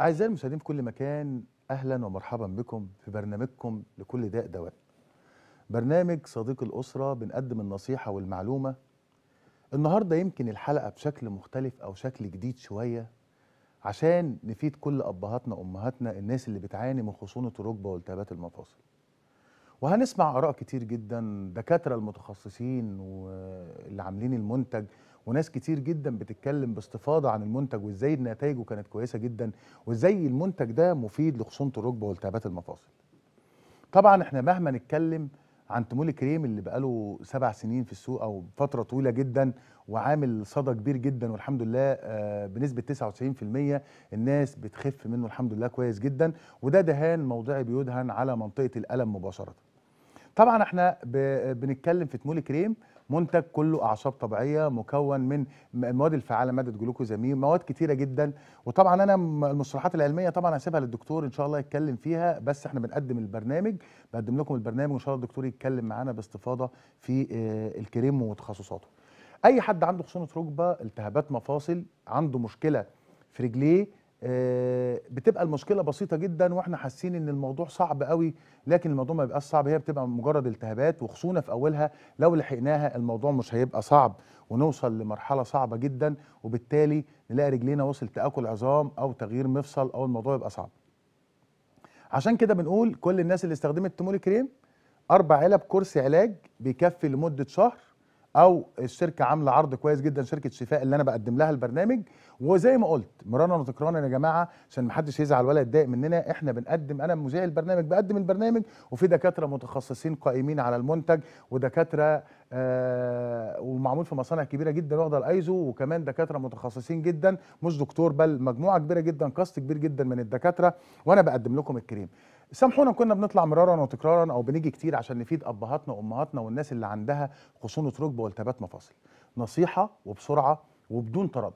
أعزائي المشاهدين في كل مكان أهلا ومرحبا بكم في برنامجكم لكل داء دواء برنامج صديق الأسرة بنقدم النصيحة والمعلومة النهاردة يمكن الحلقة بشكل مختلف أو شكل جديد شوية عشان نفيد كل أبهاتنا وأمهاتنا الناس اللي بتعاني من خصونة الركبة والتهابات المفاصل وهنسمع آراء كتير جدا دكاترة المتخصصين واللي عاملين المنتج وناس كتير جدا بتتكلم باستفاضه عن المنتج وازاي نتائجه كانت كويسه جدا وازاي المنتج ده مفيد لخصونه الركبه والتهابات المفاصل. طبعا احنا مهما نتكلم عن تمول كريم اللي بقاله سبع سنين في السوق او فتره طويله جدا وعامل صدى كبير جدا والحمد لله آه، بنسبه 99% الناس بتخف منه الحمد لله كويس جدا وده دهان موضعي بيدهن على منطقه الالم مباشره. طبعا احنا بنتكلم في تمول كريم منتج كله اعشاب طبيعيه مكون من المواد الفعاله ماده جلوكوزامين مواد كتيره جدا وطبعا انا المصطلحات العلميه طبعا هسيبها للدكتور ان شاء الله يتكلم فيها بس احنا بنقدم البرنامج بقدم لكم البرنامج وان شاء الله الدكتور يتكلم معانا باستفاضه في آه، الكريم وتخصصاته اي حد عنده خشونه ركبه التهابات مفاصل عنده مشكله في رجليه بتبقى المشكله بسيطه جدا واحنا حاسين ان الموضوع صعب قوي لكن الموضوع ما بيبقاش صعب هي بتبقى مجرد التهابات وخصونه في اولها لو لحقناها الموضوع مش هيبقى صعب ونوصل لمرحله صعبه جدا وبالتالي نلاقي رجلينا وصل تاكل عظام او تغيير مفصل او الموضوع يبقى صعب عشان كده بنقول كل الناس اللي استخدمت تمول كريم اربع علب كرسي علاج بيكفي لمده شهر او الشركه عامله عرض كويس جدا شركه شفاء اللي انا بقدم لها البرنامج وزي ما قلت مرانا وتكرانا يا جماعه عشان محدش يزعل ولا يتضايق مننا احنا بنقدم انا مذيع البرنامج بقدم البرنامج وفي دكاتره متخصصين قائمين على المنتج ودكاتره آه ومعمول في مصانع كبيره جدا واخده الايزو وكمان دكاتره متخصصين جدا مش دكتور بل مجموعه كبيره جدا كاست كبير جدا من الدكاتره وانا بقدم لكم الكريم سامحونا كنا بنطلع مرارا وتكرارا او بنيجي كتير عشان نفيد ابهاتنا وامهاتنا والناس اللي عندها خصونه ركبه والتهابات مفاصل نصيحه وبسرعه وبدون تردد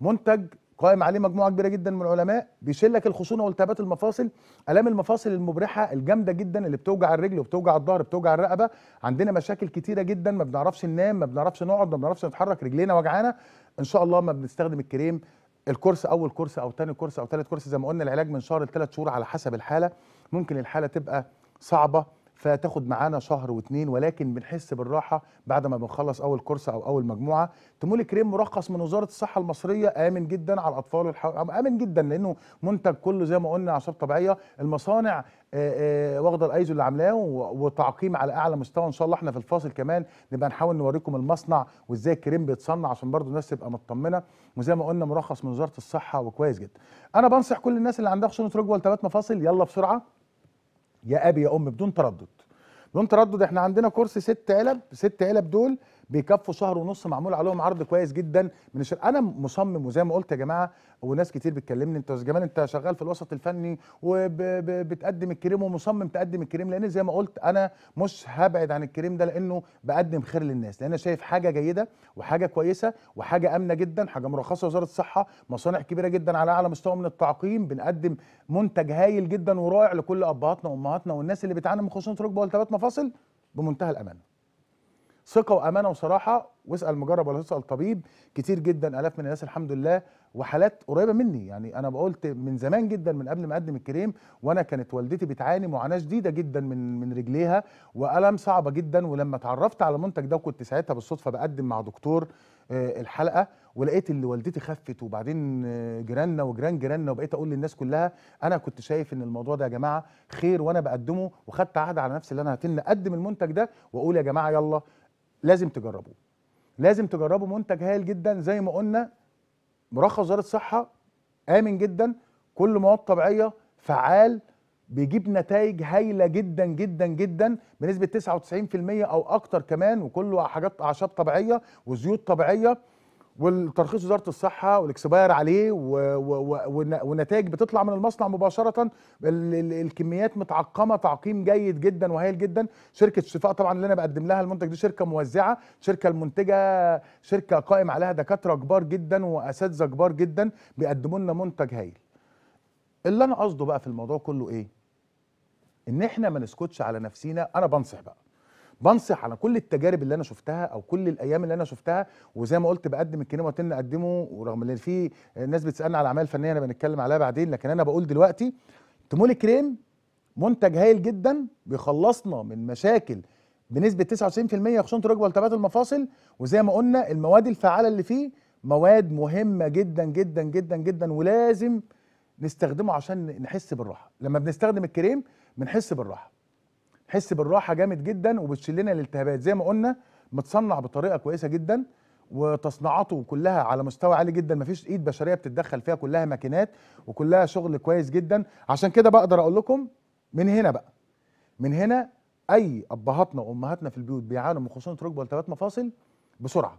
منتج قائم عليه مجموعه كبيره جدا من العلماء بيشيل لك الخشونه والتهابات المفاصل الام المفاصل المبرحه الجامده جدا اللي بتوجع الرجل وبتوجع الظهر بتوجع الرقبه عندنا مشاكل كتيره جدا ما بنعرفش ننام ما بنعرفش نقعد ما بنعرفش نتحرك رجلينا وجعانه ان شاء الله ما بنستخدم الكريم الكورس اول كورس او ثاني كورس او ثالث كورس زي ما قلنا العلاج من شهر لثلاث شهور على حسب الحاله ممكن الحاله تبقى صعبه فتاخد معانا شهر واتنين ولكن بنحس بالراحه بعد ما بنخلص اول كورس او اول مجموعه تمول كريم مرخص من وزاره الصحه المصريه امن جدا على الاطفال والحو... امن جدا لانه منتج كله زي ما قلنا اعشاب طبيعيه المصانع واخده الايزو اللي عاملاه وتعقيم على اعلى مستوى ان شاء الله احنا في الفاصل كمان نبقى نحاول نوريكم المصنع وازاي الكريم بيتصنع عشان برضو الناس تبقى مطمنه وزي ما قلنا مرخص من وزاره الصحه وكويس جدا انا بنصح كل الناس اللي عندها خشونه رجوه التهابات مفاصل يلا بسرعه يا ابي يا ام بدون تردد بدون تردد احنا عندنا كرسي ست علب ست علب دول بيكفوا شهر ونص معمول عليهم عرض كويس جدا من الشر... انا مصمم وزي ما قلت يا جماعه وناس كتير بتكلمني انت يا جمال انت شغال في الوسط الفني وبتقدم وب... الكريم ومصمم تقدم الكريم لان زي ما قلت انا مش هبعد عن الكريم ده لانه بقدم خير للناس لان انا شايف حاجه جيده وحاجه كويسه وحاجه امنه جدا حاجه مرخصه وزاره الصحه مصانع كبيره جدا على اعلى مستوى من التعقيم بنقدم منتج هايل جدا ورائع لكل ابهاتنا وامهاتنا والناس اللي بتعاني من خشونه ركبه والتهابات مفاصل بمنتهى الامانه ثقه وامانه وصراحه واسال مجرب ولا تسال طبيب كتير جدا الاف من الناس الحمد لله وحالات قريبه مني يعني انا بقولت من زمان جدا من قبل ما اقدم الكريم وانا كانت والدتي بتعاني معاناه شديده جدا من من رجليها والم صعبه جدا ولما اتعرفت على المنتج ده وكنت ساعتها بالصدفه بقدم مع دكتور آه، الحلقه ولقيت ان والدتي خفت وبعدين آه، جيراننا وجيران جيراننا وبقيت اقول للناس كلها انا كنت شايف ان الموضوع ده يا جماعه خير وانا بقدمه وخدت عهد على نفسي ان انا هتن اقدم المنتج ده واقول يا جماعه يلا لازم تجربوه لازم تجربوا منتج هايل جدا زي ما قلنا مرخص وزاره الصحه امن جدا كل مواد طبيعيه فعال بيجيب نتائج هايله جدا جدا جدا بنسبه 99% او اكتر كمان وكله حاجات اعشاب طبيعيه وزيوت طبيعيه والترخيص وزاره الصحه والاكسباير عليه والنتائج بتطلع من المصنع مباشره الكميات متعقمه تعقيم جيد جدا وهايل جدا شركه شفاء طبعا اللي انا بقدم لها المنتج دي شركه موزعه شركه المنتجه شركه قائم عليها دكاتره كبار جدا واساتذه كبار جدا بيقدموا لنا منتج هايل اللي انا قصده بقى في الموضوع كله ايه ان احنا ما نسكتش على نفسينا انا بنصح بقى بنصح على كل التجارب اللي انا شفتها او كل الايام اللي انا شفتها وزي ما قلت بقدم الكلمه وتن اقدمه ورغم ان في ناس بتسالنا على الاعمال الفنيه انا بنتكلم عليها بعدين لكن انا بقول دلوقتي تمول كريم منتج هايل جدا بيخلصنا من مشاكل بنسبه 99% خشونه الركبه والتهابات المفاصل وزي ما قلنا المواد الفعاله اللي فيه مواد مهمه جدا جدا جدا جدا ولازم نستخدمه عشان نحس بالراحه لما بنستخدم الكريم بنحس بالراحه حس بالراحه جامد جدا وبتشيل لنا الالتهابات زي ما قلنا متصنع بطريقه كويسه جدا وتصنيعاته كلها على مستوى عالي جدا مفيش ايد بشريه بتتدخل فيها كلها ماكينات وكلها شغل كويس جدا عشان كده بقدر اقول لكم من هنا بقى من هنا اي ابهاتنا وامهاتنا في البيوت بيعانوا من خشونه ركبه والتهابات مفاصل بسرعه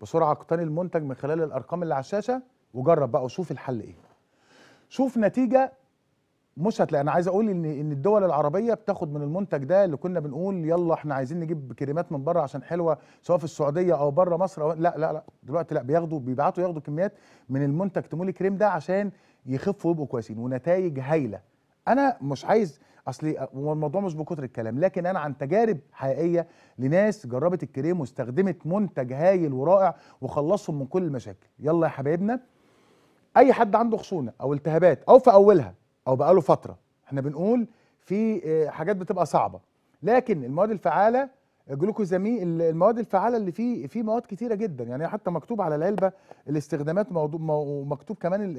بسرعه اقتني المنتج من خلال الارقام اللي على الشاشه وجرب بقى وشوف الحل ايه شوف نتيجه مش هتلاقي انا عايز اقول ان ان الدول العربيه بتاخد من المنتج ده اللي كنا بنقول يلا احنا عايزين نجيب كريمات من بره عشان حلوه سواء في السعوديه او بره مصر أو لا لا لا دلوقتي لا بياخدوا بيبعتوا ياخدوا كميات من المنتج تمولي كريم ده عشان يخفوا ويبقوا كويسين ونتائج هايله انا مش عايز اصلي والموضوع مش بكتر الكلام لكن انا عن تجارب حقيقيه لناس جربت الكريم واستخدمت منتج هايل ورائع وخلصهم من كل المشاكل يلا يا حبايبنا اي حد عنده خشونه او التهابات او في اولها او بقاله فتره احنا بنقول في آه، حاجات بتبقى صعبه لكن المواد الفعاله جلوكوزامين المواد الفعاله اللي فيه في مواد كتيره جدا يعني حتى مكتوب على العلبه الاستخدامات ومكتوب كمان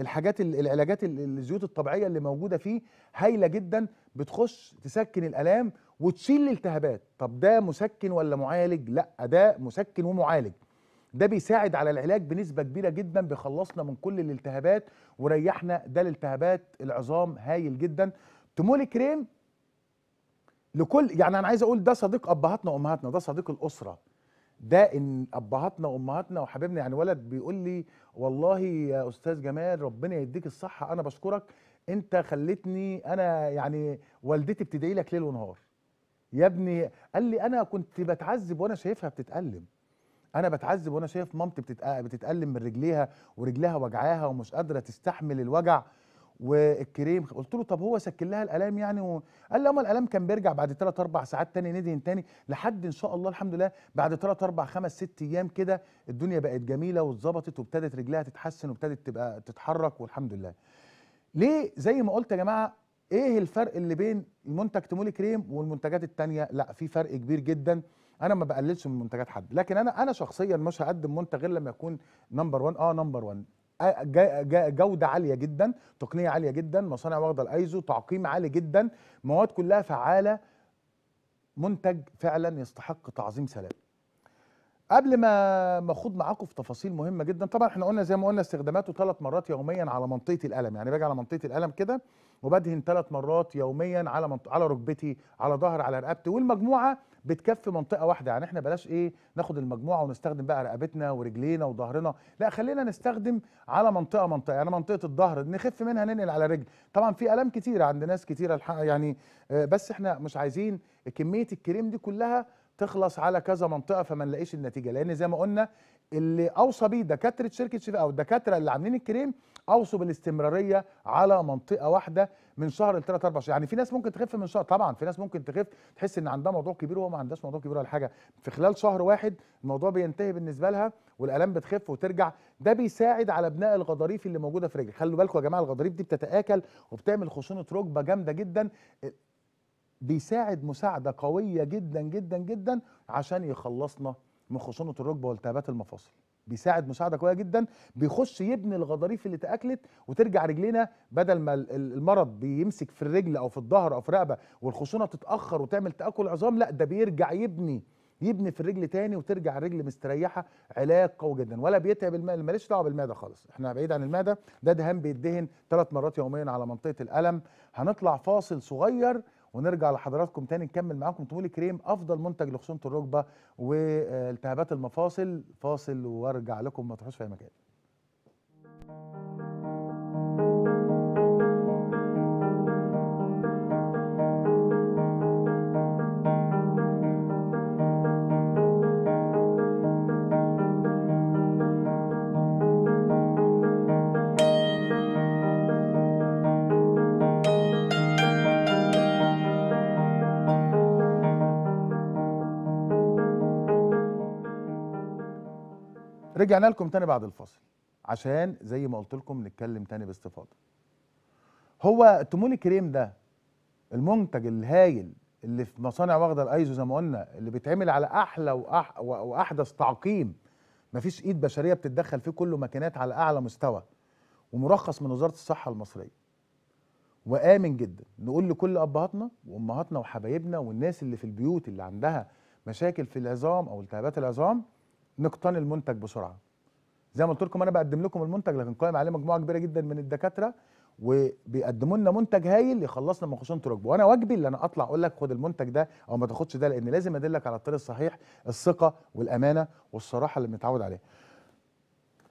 الحاجات العلاجات الزيوت الطبيعيه اللي موجوده فيه هايله جدا بتخش تسكن الالام وتشيل الالتهابات طب ده مسكن ولا معالج لا ده مسكن ومعالج ده بيساعد على العلاج بنسبه كبيره جدا بيخلصنا من كل الالتهابات وريحنا ده الالتهابات العظام هايل جدا تمولي كريم لكل يعني انا عايز اقول ده صديق ابهاتنا وامهاتنا ده صديق الاسره ده ان ابهاتنا وامهاتنا وحبيبنا يعني ولد بيقول لي والله يا استاذ جمال ربنا يديك الصحه انا بشكرك انت خلتني انا يعني والدتي بتدعي لك ليل ونهار يا ابني قال لي انا كنت بتعذب وانا شايفها بتتالم انا بتعذب وانا شايف مامتي بتتالم من رجليها ورجلها وجعاها ومش قادره تستحمل الوجع والكريم قلت له طب هو سكن لها الالام يعني و... قال لي اما الالام كان بيرجع بعد 3 4 ساعات تاني ندهن تاني لحد ان شاء الله الحمد لله بعد 3 4 5 6 ايام كده الدنيا بقت جميله واتظبطت وابتدت رجلها تتحسن وابتدت تبقى تتحرك والحمد لله. ليه زي ما قلت يا جماعه ايه الفرق اللي بين المنتج تمولي كريم والمنتجات التانيه؟ لا في فرق كبير جدا انا ما بقللش من منتجات حد لكن انا انا شخصيا مش هقدم منتج غير لما يكون نمبر 1 اه نمبر 1 جوده عاليه جدا تقنيه عاليه جدا مصانع واخده الايزو تعقيم عالي جدا مواد كلها فعاله منتج فعلا يستحق تعظيم سلام قبل ما ما اخوض معاكم في تفاصيل مهمه جدا طبعا احنا قلنا زي ما قلنا استخداماته ثلاث مرات يوميا على منطقه الالم يعني باجي على منطقه الالم كده وبدهن ثلاث مرات يوميا على منط... على ركبتي على ظهر على رقبتي والمجموعه بتكفي منطقه واحده يعني احنا بلاش ايه ناخد المجموعه ونستخدم بقى رقبتنا ورجلينا وظهرنا لا خلينا نستخدم على منطقه منطقه يعني منطقه الظهر نخف منها ننقل على رجل طبعا في الام كتير عند ناس كتيره يعني آه، بس احنا مش عايزين كميه الكريم دي كلها تخلص على كذا منطقه فما نلاقيش النتيجه لان زي ما قلنا اللي اوصى بيه دكاتره شركه شفاء او الدكاتره اللي عاملين الكريم اوصوا بالاستمراريه على منطقه واحده من شهر لثلاث اربع شهور يعني في ناس ممكن تخف من شهر طبعا في ناس ممكن تخف تحس ان عندها موضوع كبير وهو ما عندهاش موضوع كبير ولا حاجه في خلال شهر واحد الموضوع بينتهي بالنسبه لها والالام بتخف وترجع ده بيساعد على بناء الغضاريف اللي موجوده في رجل خلوا بالكم يا جماعه الغضاريف دي بتتاكل وبتعمل خشونه ركبه جامده جدا بيساعد مساعده قويه جدا جدا جدا عشان يخلصنا من خشونه الركبه والتهابات المفاصل بيساعد مساعده قويه جدا بيخش يبني الغضاريف اللي تاكلت وترجع رجلينا بدل ما المرض بيمسك في الرجل او في الظهر او في رقبه والخشونه تتاخر وتعمل تاكل عظام لا ده بيرجع يبني يبني في الرجل تاني وترجع الرجل مستريحه علاج قوي جدا ولا بيتعب المعده ماليش دعوه بالمعده خالص احنا بعيد عن المعده ده دهان بيدهن ثلاث مرات يوميا على منطقه الالم هنطلع فاصل صغير ونرجع لحضراتكم تاني نكمل معاكم طمول كريم افضل منتج لخصونه الركبه والتهابات المفاصل فاصل وارجع لكم ما تروحوش في اي مكان رجعنا لكم تاني بعد الفاصل عشان زي ما قلت لكم نتكلم تاني باستفاضه هو التمول الكريم ده المنتج الهايل اللي في مصانع واخده الايزو زي ما قلنا اللي بيتعمل على احلى وأح... واحدث تعقيم مفيش ايد بشريه بتتدخل فيه كله ماكينات على اعلى مستوى ومرخص من وزاره الصحه المصريه وامن جدا نقول لكل ابهاتنا وامهاتنا وحبايبنا والناس اللي في البيوت اللي عندها مشاكل في العظام او التهابات العظام نقتني المنتج بسرعه زي ما قلت لكم انا بقدم لكم المنتج لكن قائم عليه مجموعه كبيره جدا من الدكاتره وبيقدموا لنا منتج هايل يخلصنا من خشونه الركبه وانا واجبي اللي انا اطلع اقول لك خد المنتج ده او ما تاخدش ده لان لازم ادلك على الطريق الصحيح الثقه والامانه والصراحه اللي متعود عليها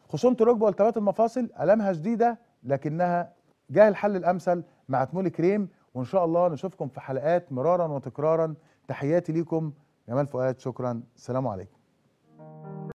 خشونه الركبه والتهابات المفاصل الامها شديده لكنها جاه الحل الامثل مع تمول كريم وان شاء الله نشوفكم في حلقات مرارا وتكرارا تحياتي ليكم جمال فؤاد شكرا سلام عليكم